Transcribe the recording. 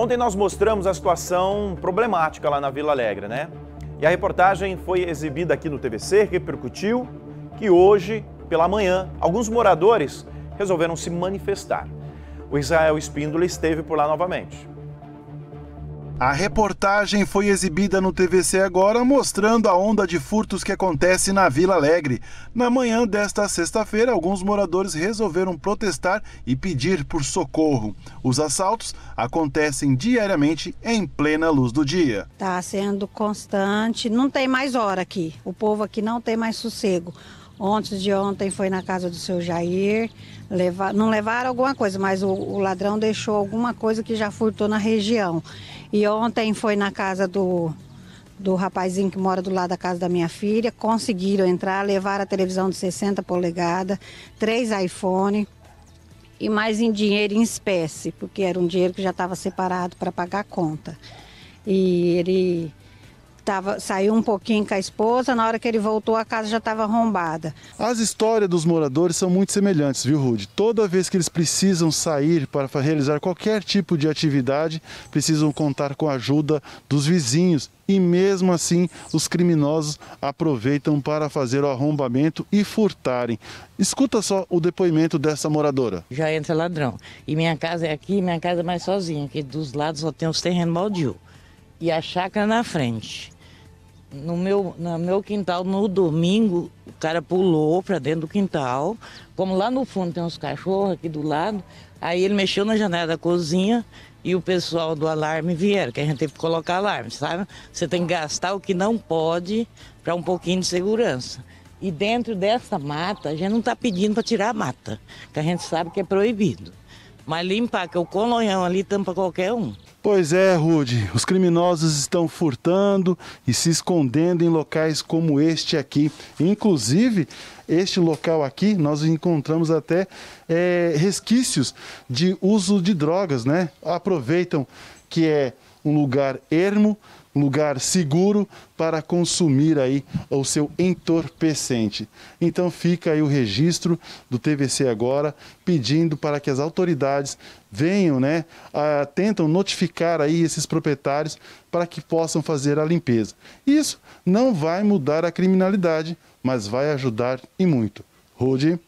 Ontem nós mostramos a situação problemática lá na Vila Alegre, né? E a reportagem foi exibida aqui no TVC, repercutiu, que hoje, pela manhã, alguns moradores resolveram se manifestar. O Israel Espíndola esteve por lá novamente. A reportagem foi exibida no TVC agora mostrando a onda de furtos que acontece na Vila Alegre. Na manhã desta sexta-feira, alguns moradores resolveram protestar e pedir por socorro. Os assaltos acontecem diariamente em plena luz do dia. Está sendo constante, não tem mais hora aqui. O povo aqui não tem mais sossego. Ontem de ontem foi na casa do seu Jair, levar, não levaram alguma coisa, mas o, o, ladrão deixou alguma coisa que já furtou na região. E ontem foi na casa do, do rapazinho que mora do lado da casa da minha filha, conseguiram entrar, levaram a televisão de 60 polegadas, três iPhone e mais em dinheiro em espécie, porque era um dinheiro que já estava separado para pagar a conta. E ele tava, saiu um pouquinho com a esposa, na hora que ele voltou a casa já estava arrombada. As histórias dos moradores são muito semelhantes, viu, Rude? Toda vez que eles precisam sair para realizar qualquer tipo de atividade, precisam contar com a ajuda dos vizinhos e mesmo assim os criminosos aproveitam para fazer o arrombamento e furtarem. Escuta só o depoimento dessa moradora. Já entra ladrão. E minha casa é aqui, minha casa é mais sozinha, que dos lados só tem os terrenos baldios e a chácara na frente no meu, no meu quintal, no domingo, o cara pulou para dentro do quintal. Como lá no fundo tem uns cachorros aqui do lado, aí ele mexeu na janela da cozinha e o pessoal do alarme vieram, que a gente teve que colocar alarme, sabe? Você tem que gastar o que não pode para um pouquinho de segurança. E dentro dessa mata, a gente não está pedindo para tirar a mata, que a gente sabe que é proibido. Mas limpa que o colonhão ali tampa qualquer um. Pois é, Rude, os criminosos estão furtando e se escondendo em locais como este aqui. Inclusive, este local aqui, nós encontramos até é, resquícios de uso de drogas, né? Aproveitam que é um lugar ermo lugar seguro para consumir aí o seu entorpecente. Então fica aí o registro do TVC agora pedindo para que as autoridades venham, né, a, tentam notificar aí esses proprietários para que possam fazer a limpeza. Isso não vai mudar a criminalidade, mas vai ajudar e muito. Rude.